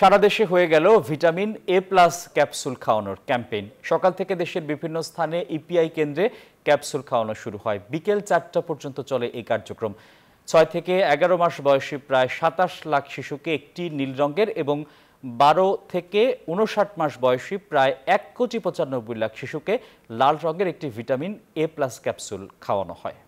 সারা দেশে হয়ে গেল ভিটামিন এ প্লাস ক্যাপসুল খাওয়ানোর ক্যাম্পেইন সকাল থেকে দেশের বিভিন্ন স্থানে ইপিআই কেন্দ্রে ক্যাপসুল খাওয়ানো শুরু হয় বিকেল চারটা পর্যন্ত চলে এই কার্যক্রম ছয় থেকে এগারো মাস বয়সী প্রায় সাতাশ লাখ শিশুকে একটি নীল রঙের এবং বারো থেকে উনষাট মাস বয়সী প্রায় এক কোটি পঁচানব্বই লাখ শিশুকে লাল রঙের একটি ভিটামিন এ প্লাস ক্যাপসুল খাওয়ানো হয়